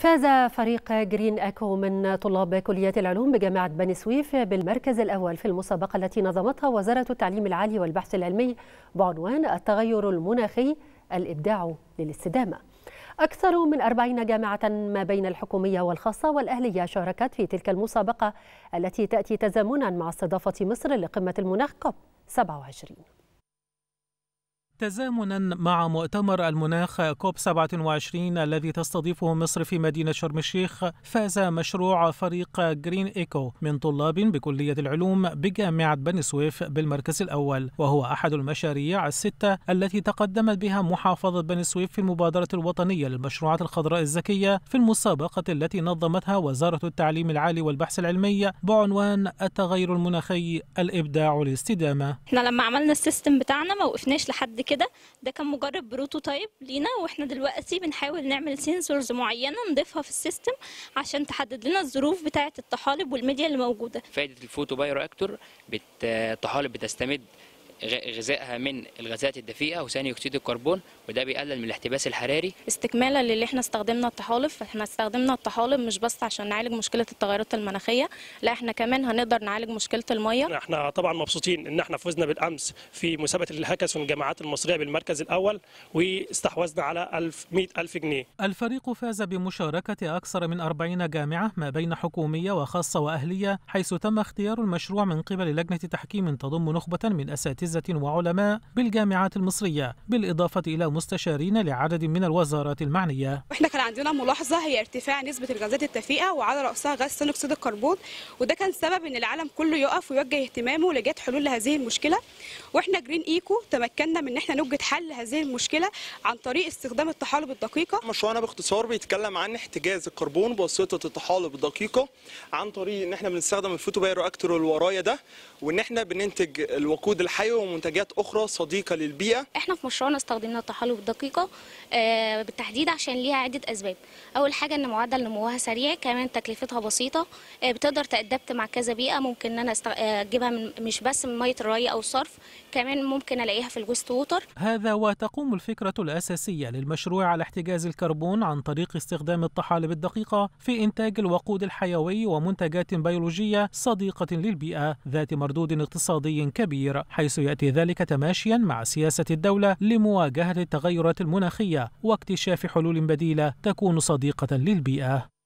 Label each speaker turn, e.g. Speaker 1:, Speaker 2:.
Speaker 1: فاز فريق جرين اكو من طلاب كلية العلوم بجامعة بني سويف بالمركز الأول في المسابقة التي نظمتها وزارة التعليم العالي والبحث العلمي بعنوان التغير المناخي الإبداع للاستدامة أكثر من 40 جامعة ما بين الحكومية والخاصة والأهلية شاركت في تلك المسابقة التي تأتي تزامنا مع استضافة مصر لقمة المناخ كوب 27
Speaker 2: تزامنا مع مؤتمر المناخ كوب 27 الذي تستضيفه مصر في مدينة شرم الشيخ فاز مشروع فريق جرين إيكو من طلاب بكلية العلوم بجامعة بني سويف بالمركز الأول وهو أحد المشاريع الستة التي تقدمت بها محافظة بني سويف في المبادرة الوطنية للمشروعات الخضراء الذكية في المسابقة التي نظمتها وزارة التعليم العالي والبحث العلمي بعنوان التغير المناخي الإبداع الاستدامة
Speaker 1: احنا لما عملنا السيستم بتاعنا ما وقفناش لحد كده ده كان مجرد بروتوتايب لينا واحنا دلوقتي بنحاول نعمل سنسورز معينه نضيفها في السيستم عشان تحدد لنا الظروف بتاعه الطحالب والميديا اللي موجوده فائده الفوتو بايو رياكتور الطحالب بتستمد غذائها من الغازات الدفيئه وثاني اكسيد الكربون وده بيقلل من الاحتباس الحراري استكمالا للي احنا استخدمنا الطحالب فاحنا استخدمنا الطحالب مش بس عشان نعالج مشكله التغيرات المناخيه لا احنا كمان هنقدر نعالج مشكله الميه
Speaker 2: احنا طبعا مبسوطين ان احنا فزنا بالامس في مسابقه الهاكاثون الجامعات المصريه بالمركز الاول واستحوذنا على 1000 100000 جنيه الفريق فاز بمشاركه اكثر من 40 جامعه ما بين حكوميه وخاصه واهليه حيث تم اختيار المشروع من قبل لجنه تحكيم تضم نخبه من اساتذه أساتذة وعلماء بالجامعات المصرية بالإضافة إلى مستشارين لعدد من الوزارات المعنية
Speaker 1: إحنا كان عندنا ملاحظة هي ارتفاع نسبة الغازات الدفيئة وعلى رأسها غاز ثاني أكسيد الكربون وده كان سبب إن العالم كله يقف ويوجه اهتمامه لجهة حلول لهذه المشكلة وإحنا جرين إيكو تمكنا من إن إحنا نوجد حل لهذه المشكلة عن طريق استخدام الطحالب الدقيقة مشروعنا
Speaker 2: باختصار بيتكلم عن احتجاز الكربون بواسطة الطحالب الدقيقة عن طريق إن إحنا بنستخدم الفوتو بايرو أكتر ده وإن إحنا بننتج الوقود الحيوي ومنتجات اخرى صديقه للبيئه
Speaker 1: احنا في مشروعنا استخدمنا الطحالب الدقيقه آه، بالتحديد عشان ليها عده اسباب اول حاجه ان معدل نموها سريع كمان تكلفتها بسيطه آه، بتقدر تادبت مع كذا بيئه ممكن ان انا آه، اجيبها من مش بس من ميه الري او الصرف كمان ممكن الاقيها في الويست
Speaker 2: ووتر هذا وتقوم الفكره الاساسيه للمشروع على احتجاز الكربون عن طريق استخدام الطحالب الدقيقه في انتاج الوقود الحيوي ومنتجات بيولوجيه صديقه للبيئه ذات مردود اقتصادي كبير حيث ويأتي ذلك تماشيا مع سياسة الدولة لمواجهة التغيرات المناخية واكتشاف حلول بديلة تكون صديقة للبيئة